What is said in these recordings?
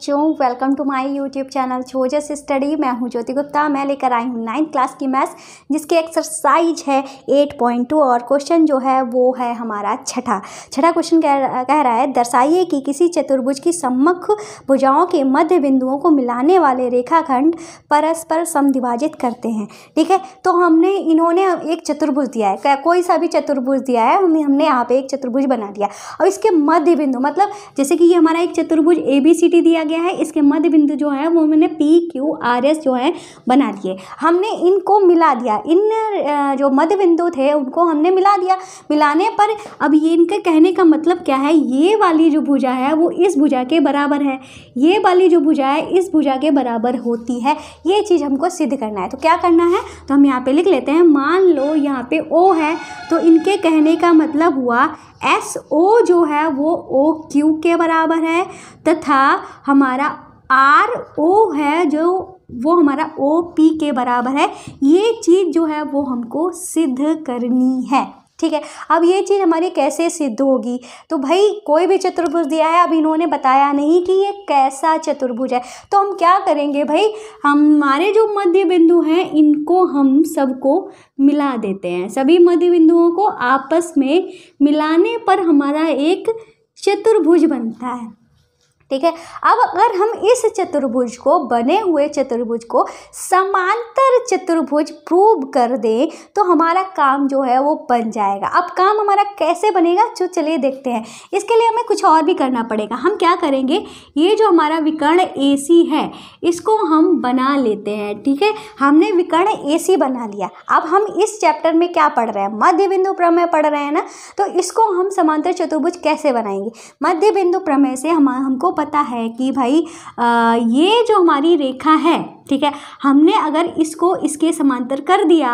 बच्चों welcome to my YouTube channel छोजस study मैं हूं ज्योति गुप्ता मैं लेकर आई हूं नाइन्थ क्लास की मैथ्स जिसकी एक्सरसाइज है एट पॉइंट टू और क्वेश्चन जो है वो है हमारा छठा छठा क्वेश्चन कह, कह रहा है दर्शाइए कि किसी चतुर्भुज की सम्मुख भुजाओं के मध्य बिंदुओं को मिलाने वाले रेखाखंड परस्पर समिभाजित करते हैं ठीक है तो हमने इन्होंने एक चतुर्भुज दिया है कोई सा भी चतुर्भुज दिया है हमने यहाँ पर एक चतुर्भुज बना दिया और इसके मध्य बिंदु मतलब जैसे कि ये हमारा एक चतुर्भुज ए बी सी डी दिया गया है इसके मध्य बिंदु जो है वो मैंने पी क्यू आर एस जो है बना दिए हमने इनको मिला दिया इन जो मध्य बिंदु थे उनको हमने मिला दिया मिलाने पर अब ये इनके कहने का मतलब क्या है ये वाली जो भुजा है वो इस भुजा के बराबर है ये वाली जो भुजा है इस भुजा के बराबर होती है ये चीज़ हमको सिद्ध करना है तो क्या करना है तो हम यहाँ पर लिख लेते हैं मान लो यहाँ पर ओ है तो इनके कहने का मतलब हुआ एस ओ जो है वो ओ क्यू के बराबर है तथा हम हमारा आर ओ है जो वो हमारा ओ पी के बराबर है ये चीज़ जो है वो हमको सिद्ध करनी है ठीक है अब ये चीज़ हमारी कैसे सिद्ध होगी तो भाई कोई भी चतुर्भुज दिया है अब इन्होंने बताया नहीं कि ये कैसा चतुर्भुज है तो हम क्या करेंगे भाई हमारे जो मध्य बिंदु हैं इनको हम सबको मिला देते हैं सभी मध्य बिंदुओं को आपस में मिलाने पर हमारा एक चतुर्भुज बनता है ठीक है अब अगर हम इस चतुर्भुज को बने हुए चतुर्भुज को समांतर चतुर्भुज प्रूव कर दें तो हमारा काम जो है वो बन जाएगा अब काम हमारा कैसे बनेगा जो चलिए देखते हैं इसके लिए हमें कुछ और भी करना पड़ेगा हम क्या करेंगे ये जो हमारा विकर्ण ए है इसको हम बना लेते हैं ठीक है हमने विकर्ण ए बना लिया अब हम इस चैप्टर में क्या पढ़ रहे हैं मध्य बिंदु प्रमेय पढ़ रहे हैं ना तो इसको हम समांतर चतुर्भुज कैसे बनाएंगे मध्य बिंदु प्रमेय से हम हमको पता है कि भाई ये जो हमारी रेखा है ठीक है हमने अगर इसको इसके समांतर कर दिया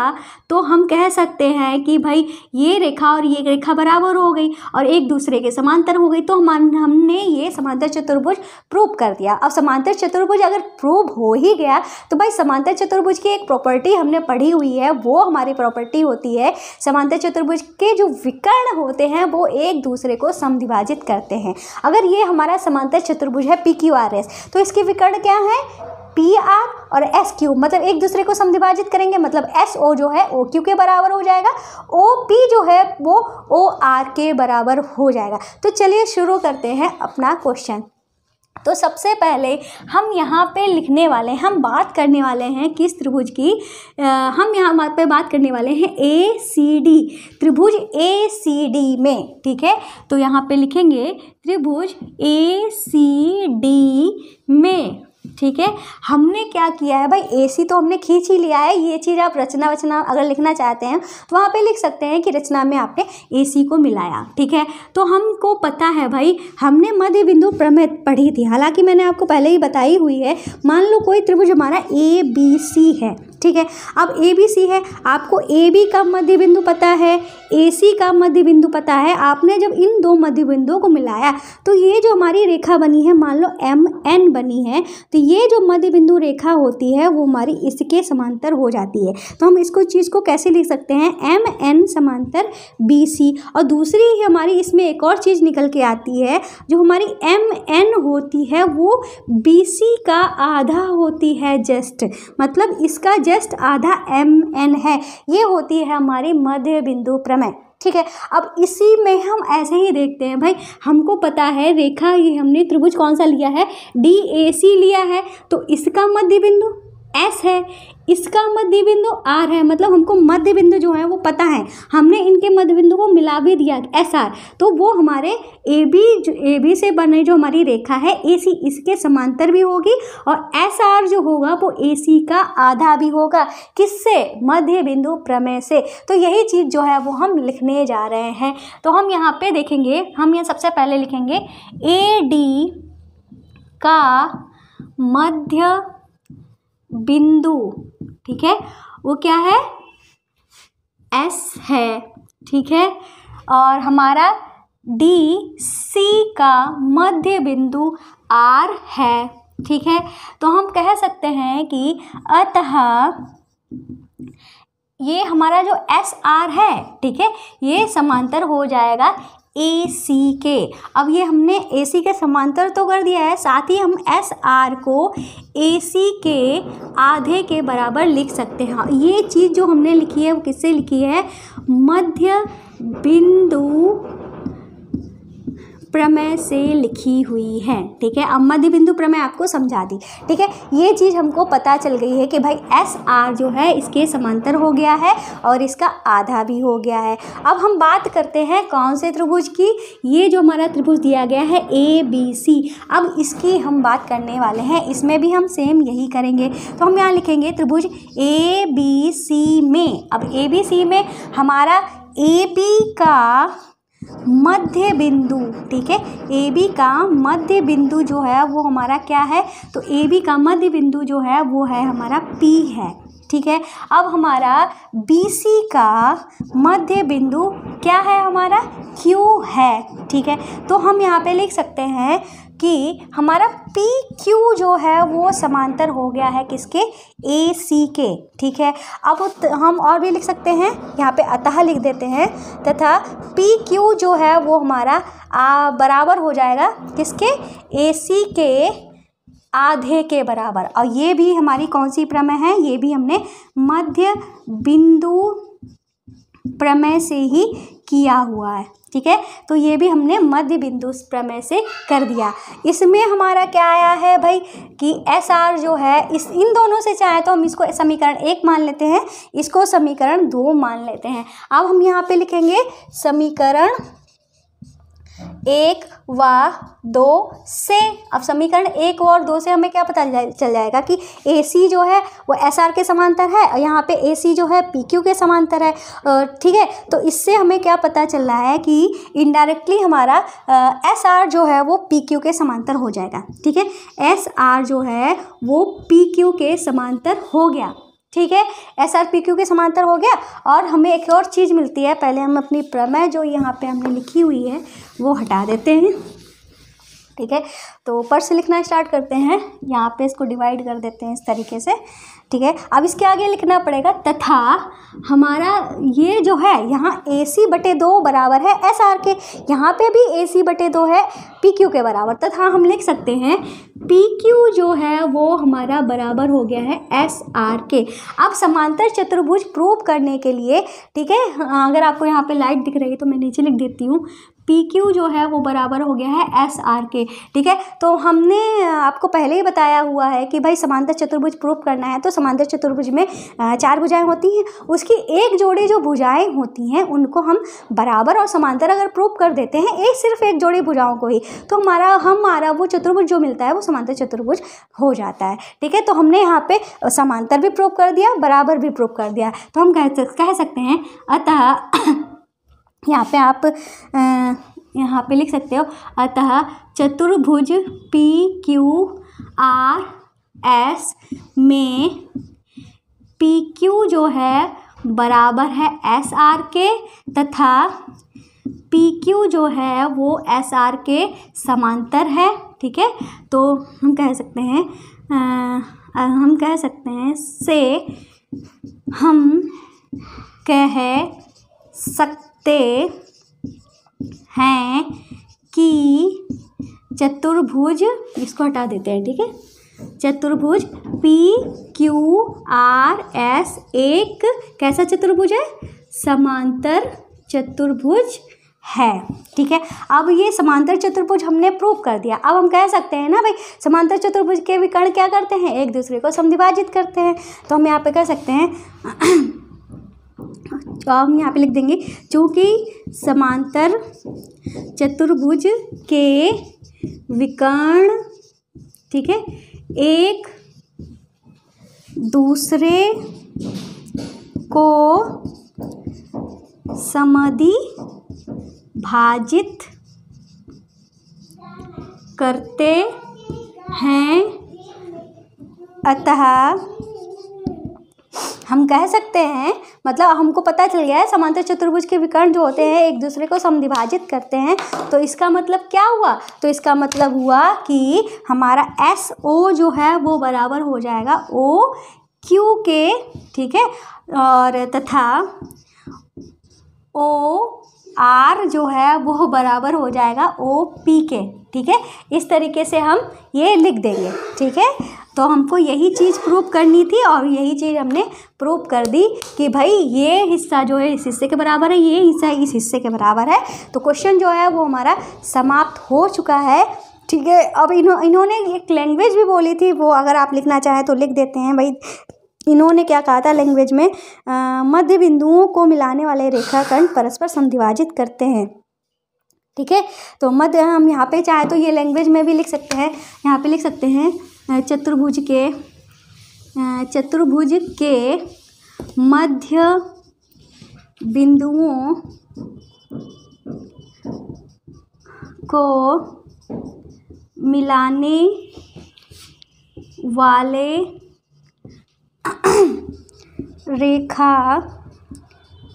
तो हम कह सकते हैं कि भाई ये रेखा और ये रेखा बराबर हो गई और एक दूसरे के समांतर हो गई तो हम हमने ये समांतर चतुर्भुज प्रूव कर दिया अब समांतर चतुर्भुज अगर प्रूव हो ही गया तो भाई समांतर चतुर्भुज की एक प्रॉपर्टी हमने पढ़ी हुई है वो हमारी प्रॉपर्टी होती है समांतर चतुर्भुज के जो विकर्ण होते हैं वो एक दूसरे को समिभाजित करते हैं अगर ये हमारा समांतर चतुर्भुज है पी क्यू आर एस तो इसके विकर्ण क्या है पी आर और एस क्यू मतलब एक दूसरे को समिभाजित करेंगे मतलब एस ओ जो है ओ क्यू के बराबर हो जाएगा ओ पी जो है वो ओ आर के बराबर हो जाएगा तो चलिए शुरू करते हैं अपना क्वेश्चन तो सबसे पहले हम यहाँ पे लिखने वाले हैं हम बात करने वाले हैं किस त्रिभुज की आ, हम यहाँ पे बात करने वाले हैं ए सी डी त्रिभुज ए सी डी में ठीक है तो यहाँ पे लिखेंगे त्रिभुज ए सी डी में ठीक है हमने क्या किया है भाई एसी तो हमने खींच ही लिया है ये चीज़ आप रचना वचना अगर लिखना चाहते हैं तो वहाँ पे लिख सकते हैं कि रचना में आपने एसी को मिलाया ठीक है तो हमको पता है भाई हमने मध्य बिंदु प्रमेय पढ़ी थी हालांकि मैंने आपको पहले ही बताई हुई है मान लो कोई त्रिभुज हमारा ए बी सी है ठीक है अब ए बी सी है आपको ए बी का मध्य बिंदु पता है ए सी का मध्य बिंदु पता है आपने जब इन दो मध्य बिंदुओं को मिलाया तो ये जो हमारी रेखा बनी है मान लो एम एन बनी है तो ये जो मध्य बिंदु रेखा होती है वो हमारी इसके समांतर हो जाती है तो हम इसको चीज़ को कैसे लिख सकते हैं एम एन समांतर बी सी और दूसरी ही हमारी इसमें एक और चीज़ निकल के आती है जो हमारी एम एन होती है वो बी सी का आधा होती है जस्ट मतलब इसका जस्ट आधा एम एन है ये होती है हमारी मध्य बिंदु प्रमेय ठीक है अब इसी में हम ऐसे ही देखते हैं भाई हमको पता है रेखा ये हमने त्रिभुज कौन सा लिया है डी ए सी लिया है तो इसका मध्य बिंदु एस है इसका मध्य बिंदु आर है मतलब हमको मध्य बिंदु जो है वो पता है हमने इनके मध्य बिंदु को मिला भी दिया एस आर तो वो हमारे ए बी जो ए बी से बने जो हमारी रेखा है ए सी इसके समांतर भी होगी और एस आर जो होगा वो ए सी का आधा भी होगा किससे मध्य बिंदु प्रमेय से तो यही चीज़ जो है वो हम लिखने जा रहे हैं तो हम यहाँ पर देखेंगे हम यहाँ सबसे पहले लिखेंगे ए डी का मध्य बिंदु ठीक है वो क्या है एस है ठीक है और हमारा डी सी का मध्य बिंदु आर है ठीक है तो हम कह सकते हैं कि अतः ये हमारा जो एस आर है ठीक है ये समांतर हो जाएगा ए सी के अब ये हमने ए सी के समांतर तो कर दिया है साथ ही हम एस आर को ए सी के आधे के बराबर लिख सकते हैं हाँ, ये चीज़ जो हमने लिखी है वो किससे लिखी है मध्य बिंदु प्रमेय से लिखी हुई है ठीक है अब मध्य बिंदु प्रमेय आपको समझा दी ठीक है ये चीज़ हमको पता चल गई है कि भाई एस आर जो है इसके समांतर हो गया है और इसका आधा भी हो गया है अब हम बात करते हैं कौन से त्रिभुज की ये जो हमारा त्रिभुज दिया गया है ए बी सी अब इसकी हम बात करने वाले हैं इसमें भी हम सेम यही करेंगे तो हम यहाँ लिखेंगे त्रिभुज ए बी सी में अब ए बी सी में हमारा ए बी का मध्य बिंदु ठीक है ए बी का मध्य बिंदु जो है वो हमारा क्या है तो ए बी का मध्य बिंदु जो है वो है हमारा पी है ठीक है अब हमारा बी सी का मध्य बिंदु क्या है हमारा क्यू है ठीक है तो हम यहाँ पे लिख सकते हैं कि हमारा पी क्यू जो है वो समांतर हो गया है किसके ए सी के ठीक है अब हम और भी लिख सकते हैं यहाँ पे अतः लिख देते हैं तथा पी क्यू जो है वो हमारा आ, बराबर हो जाएगा किसके ए सी के आधे के बराबर और ये भी हमारी कौन सी प्रमेय है ये भी हमने मध्य बिंदु प्रमेय से ही किया हुआ है ठीक है तो ये भी हमने मध्य बिंदु प्रमेय से कर दिया इसमें हमारा क्या आया है भाई कि एस आर जो है इस इन दोनों से चाहे तो हम इसको समीकरण एक मान लेते हैं इसको समीकरण दो मान लेते हैं अब हम यहाँ पे लिखेंगे समीकरण एक व दो से अब समीकरण एक और दो से हमें क्या पता चल जाएगा कि ए सी जो है वो एस आर के समांतर है और यहाँ पे ए सी जो है पी क्यू के समांतर है ठीक है तो इससे हमें क्या पता चल रहा है कि इनडायरेक्टली हमारा एस आर जो है वो पी क्यू के समांतर हो जाएगा ठीक है एस आर जो है वो पी क्यू के समांतर हो गया ठीक है एस आर पी क्यू के समांतर हो गया और हमें एक और चीज़ मिलती है पहले हम अपनी प्रमेय जो यहाँ पे हमने लिखी हुई है वो हटा देते हैं ठीक है तो ऊपर से लिखना स्टार्ट करते हैं यहाँ पे इसको डिवाइड कर देते हैं इस तरीके से ठीक है अब इसके आगे लिखना पड़ेगा तथा हमारा ये जो है यहाँ ए सी बटे दो बराबर है एस आर के यहाँ पे भी ए सी बटे दो है पी क्यू के बराबर तथा हम लिख सकते हैं पी क्यू जो है वो हमारा बराबर हो गया है एस आर के अब समांतर चतुर्भुज प्रूव करने के लिए ठीक है हाँ, अगर आपको यहाँ पे लाइट दिख रही है तो मैं नीचे लिख देती हूँ पी क्यू जो है वो बराबर हो गया है एस आर के ठीक है तो हमने आपको पहले ही बताया हुआ है कि भाई समांतर चतुर्भुज प्रूफ करना है तो समांतर चतुर्भुज में चार भुजाएं होती हैं उसकी एक जोड़ी जो भुजाएं होती हैं उनको हम बराबर और समांतर अगर प्रूफ कर देते हैं एक सिर्फ एक जोड़ी भुजाओं को ही तो हमारा हमारा वो चतुर्भुज जो मिलता है वो समांतर चतुर्भुज हो जाता है ठीक है तो हमने यहाँ पर समांतर भी प्रूफ कर दिया बराबर भी प्रूफ कर दिया तो हम कह कह सकते हैं अतः यहाँ पे आप यहाँ पे लिख सकते हो अतः चतुर्भुज पी क्यू आर एस में पी क्यू जो है बराबर है एस आर के तथा पी क्यू जो है वो एस आर के समांतर है ठीक है तो हम कह सकते हैं आ, हम कह सकते हैं से हम कह सक सकते हैं कि चतुर्भुज इसको हटा देते हैं ठीक है चतुर्भुज पी क्यू आर एस एक कैसा चतुर्भुज है समांतर चतुर्भुज है ठीक है अब ये समांतर चतुर्भुज हमने प्रूव कर दिया अब हम कह सकते हैं ना भाई समांतर चतुर्भुज के विकर्ण क्या करते हैं एक दूसरे को समिभाजित करते हैं तो हम यहाँ पे कह सकते हैं तो हम यहाँ पे लिख देंगे चूँकि समांतर चतुर्भुज के विकर्ण ठीक है एक दूसरे को समधि भाजित करते हैं अतः हम कह सकते हैं मतलब हमको पता चल गया है समांतर चतुर्भुज के विकर्ण जो होते हैं एक दूसरे को समिभाजित करते हैं तो इसका मतलब क्या हुआ तो इसका मतलब हुआ कि हमारा एस ओ जो है वो बराबर हो जाएगा ओ क्यू के ठीक है और तथा ओ आर जो है वो बराबर हो जाएगा ओ पी के ठीक है इस तरीके से हम ये लिख देंगे ठीक है तो हमको यही चीज़ प्रूव करनी थी और यही चीज़ हमने प्रूव कर दी कि भाई ये हिस्सा जो है इस हिस्से के बराबर है ये हिस्सा इस हिस्से के बराबर है तो क्वेश्चन जो है वो हमारा समाप्त हो चुका है ठीक है अब इन्हों इन्होंने एक लैंग्वेज भी बोली थी वो अगर आप लिखना चाहें तो लिख देते हैं भाई इन्होंने क्या कहा था लैंग्वेज में मध्य बिंदुओं को मिलाने वाले रेखाखंड परस्पर संधिवाजित करते हैं ठीक है तो मध्य हम यहाँ पे चाहे तो ये लैंग्वेज में भी लिख सकते हैं यहाँ पे लिख सकते हैं चतुर्भुज के चतुर्भुज के मध्य बिंदुओं को मिलाने वाले रेखा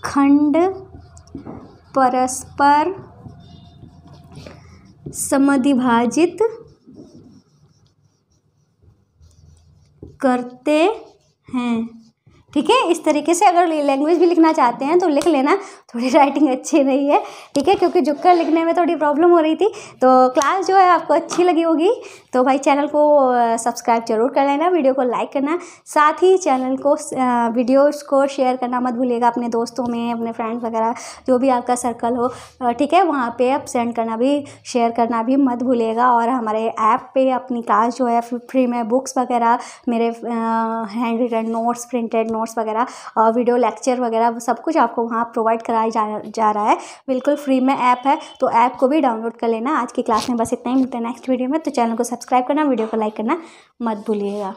खंड परस्पर समद्विभाजित करते हैं ठीक है इस तरीके से अगर लैंग्वेज भी लिखना चाहते हैं तो लिख लेना थोड़ी राइटिंग अच्छी नहीं है ठीक है क्योंकि कर लिखने में थोड़ी प्रॉब्लम हो रही थी तो क्लास जो है आपको अच्छी लगी होगी तो भाई चैनल को सब्सक्राइब जरूर कर लेना वीडियो को लाइक करना साथ ही चैनल को वीडियोस को शेयर करना मत भूलिएगा अपने दोस्तों में अपने फ्रेंड्स वगैरह जो भी आपका सर्कल हो ठीक है वहाँ पर आप सेंड करना भी शेयर करना भी मत भूलिएगा और हमारे ऐप पर अपनी क्लास जो है फ्री में बुक्स वगैरह मेरे handwritten notes printed notes notes वगैरह वीडियो लेक्चर वगैरह सब कुछ आपको वहाँ प्रोवाइड कराया जा, जा रहा है बिल्कुल फ्री में ऐप है तो ऐप को भी डाउनलोड कर लेना आज की क्लास में बस इतना ही मिलते हैं नेक्स्ट वीडियो में तो चैनल को सब्सक्राइब करना वीडियो को लाइक करना मत भूलिएगा